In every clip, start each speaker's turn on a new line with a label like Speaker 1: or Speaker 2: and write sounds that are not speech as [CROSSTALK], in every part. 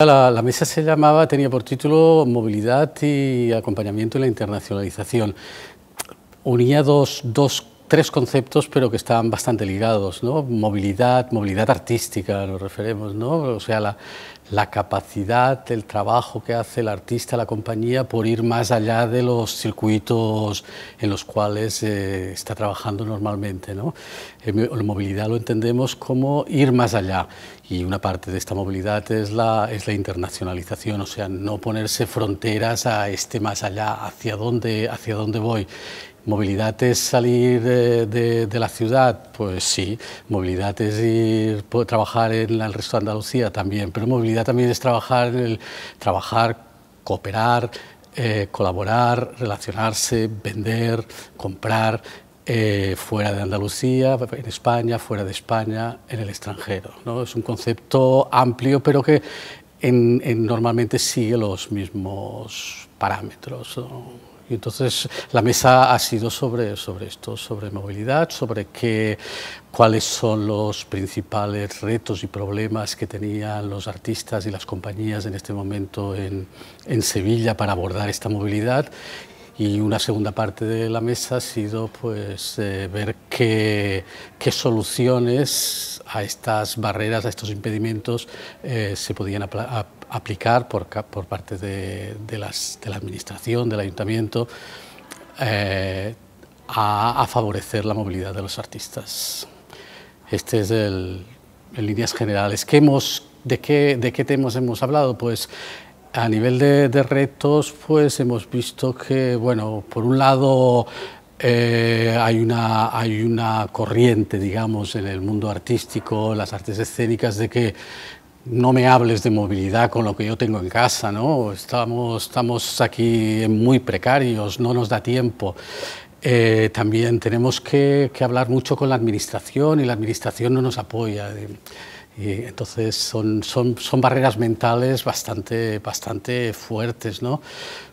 Speaker 1: La, mesa se llamaba, tenía por título Movilidad y Acompañamiento en la Internacionalización. Unía dos tres conceptos, pero que están bastante ligados, ¿no? Movilidad, movilidad artística, nos referemos, ¿no? O sea, la, la capacidad del trabajo que hace el artista, la compañía, por ir más allá de los circuitos en los cuales eh, está trabajando normalmente, ¿no? La movilidad lo entendemos como ir más allá, y una parte de esta movilidad es la, es la internacionalización, o sea, no ponerse fronteras a este más allá, hacia dónde, hacia dónde voy. ¿Movilidad es salir de, la ciudad? Pues sí. ¿Movilidad es ir, trabajar en el resto de Andalucía? También. Pero movilidad también es trabajar, el, trabajar cooperar, eh, colaborar, relacionarse, vender, comprar eh, fuera de Andalucía, en España, fuera de España, en el extranjero. ¿no? Es un concepto amplio, pero que normalmente sigue los mismos parámetros. Y entonces la mesa ha sido sobre, sobre esto, sobre movilidad, sobre qué, cuáles son los principales retos y problemas que tenían los artistas y las compañías en este momento en, en Sevilla para abordar esta movilidad y una segunda parte de la mesa ha sido pues, eh, ver qué, qué, soluciones a estas barreras, a estos impedimentos eh, se podían aplicar aplicar por, por parte de, de, la Administración, del Ayuntamiento, eh, a, favorecer la movilidad de los artistas. Este es el, en líneas generales. hemos, de, qué, ¿De qué temas hemos hablado? Pues a nivel de, retos, pues hemos visto que, bueno, por un lado eh, hay, una, hay una corriente, digamos, en el mundo artístico, las artes escénicas, de que no me hables de movilidad con lo que yo tengo en casa, ¿no? Estamos, estamos aquí muy precarios, no nos da tiempo. Eh, también tenemos que, hablar mucho con la administración y la administración no nos apoya. Y entonces son, son, son, barreras mentales bastante, bastante fuertes, ¿no?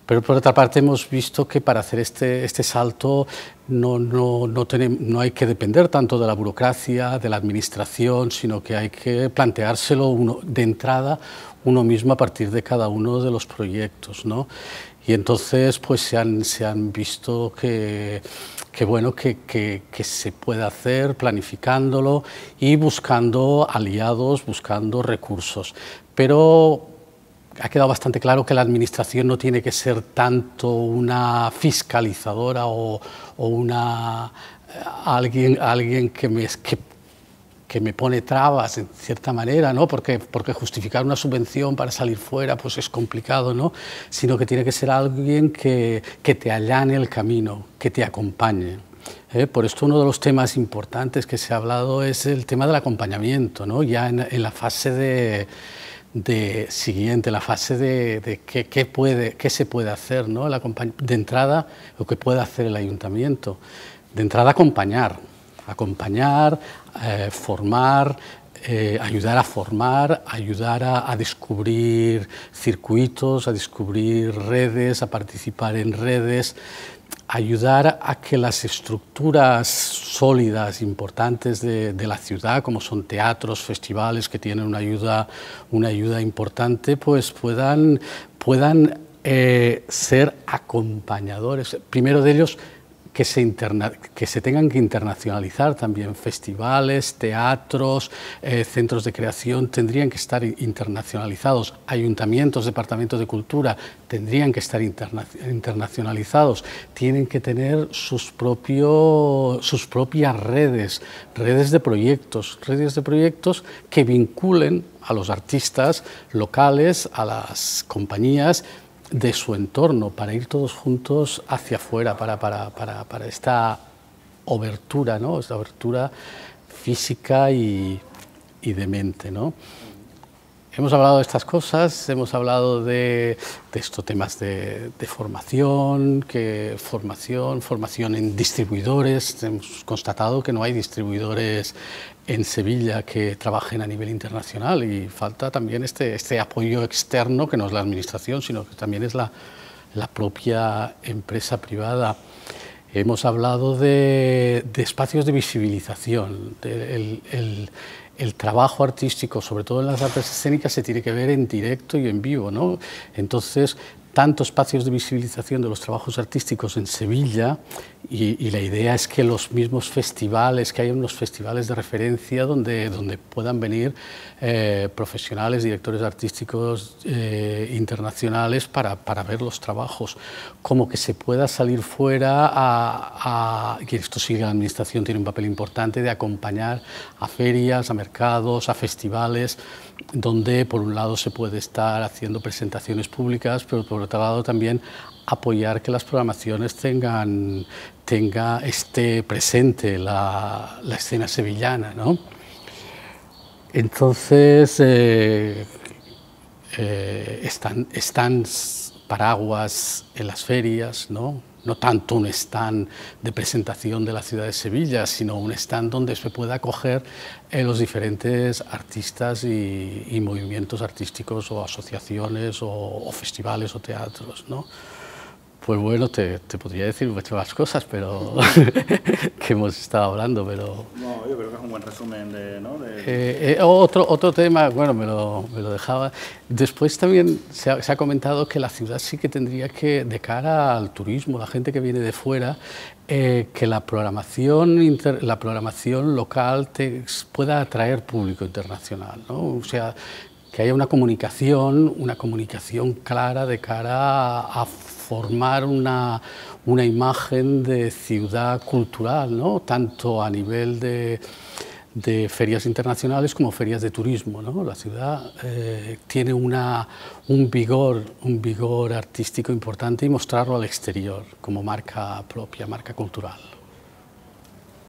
Speaker 1: Pero por otra parte hemos visto que para hacer este, este salto no, no, no, tenemos, no, hay que depender tanto de la burocracia, de la administración, sino que hay que planteárselo uno, de entrada uno mismo a partir de cada uno de los proyectos. ¿no? Y entonces pues se han, se han visto que, que bueno, que, se puede hacer planificándolo y buscando aliados, buscando recursos. Pero ha quedado bastante claro que la Administración no tiene que ser tanto una fiscalizadora o, una eh, alguien, alguien que, me, que que me pone trabas en cierta manera, ¿no? Porque, porque justificar una subvención para salir fuera pues es complicado, ¿no? Sino que tiene que ser alguien que, te allane el camino, que te acompañe. ¿eh? Por esto uno de los temas importantes que se ha hablado es el tema del acompañamiento, ¿no? Ya en, la fase de, siguiente, la fase de, qué, puede, qué se puede hacer, ¿no? de entrada, lo que puede hacer el ayuntamiento. De entrada, acompañar, acompañar, eh, formar, eh, ayudar a formar, ayudar a, descubrir circuitos, a descubrir redes, a participar en redes, ayudar a que las estructuras sólidas, importantes de, la ciudad, como son teatros, festivales que tienen una ayuda, una ayuda importante, pues puedan, puedan eh, ser acompañadores, primero de ellos que se, que se tengan que internacionalizar también. Festivales, teatros, eh, centros de creación tendrían que estar internacionalizados. Ayuntamientos, departamentos de cultura tendrían que estar internacionalizados. Tienen que tener sus, sus propias redes, redes de proyectos, redes de proyectos que vinculen a los artistas locales, a las compañías de su entorno, para ir todos juntos hacia afuera, para, para, para, para esta obertura, ¿no? esta obertura física y, y de mente. ¿no? Hemos hablado de estas cosas, hemos hablado de, estos temas de, formación, que formación, formación en distribuidores. Hemos constatado que no hay distribuidores en Sevilla que trabajen a nivel internacional y falta también este, este apoyo externo que no es la administración, sino que también es la, propia empresa privada. Hemos hablado de, espacios de visibilización, el trabajo artístico, sobre todo en las artes escénicas, se tiene que ver en directo y en vivo, ¿no? Entonces, tantos espacios de visibilización de los trabajos artísticos en Sevilla y, la idea es que los mismos festivales, que hay unos festivales de referencia donde, donde puedan venir eh, profesionales, directores artísticos eh, internacionales para, para, ver los trabajos, como que se pueda salir fuera a, y esto sí la administración tiene un papel importante de acompañar a ferias, a mercados, a festivales, donde por un lado se puede estar haciendo presentaciones públicas, pero por por otro lado también apoyar que las programaciones tengan, tenga esté presente la, la escena sevillana. ¿no? Entonces, eh, eh, están, están paraguas en las ferias, ¿no? no tanto un stand de presentación de la ciudad de Sevilla, sino un stand donde se pueda acoger eh, los diferentes artistas y, movimientos artísticos o asociaciones o, o festivales o teatros. ¿no? Pues bueno, te, podría decir muchas más cosas pero [LAUGHS] que hemos estado hablando, pero... No, yo creo que es un buen resumen de... ¿no? Eh, eh, otro, otro tema, bueno, me lo, dejaba. Después también se ha, comentado que la ciudad sí que tendría que, de cara al turismo, la gente que viene de fuera, eh, que la programación, la programación local te, pueda atraer público internacional, ¿no? O sea, que haya una comunicación, una comunicación clara de cara a, formar una, imagen de ciudad cultural, tanto a nivel de, ferias internacionales como ferias de turismo. La ciudad eh, tiene un, vigor, un vigor artístico importante y mostrarlo al exterior como marca propia, marca cultural.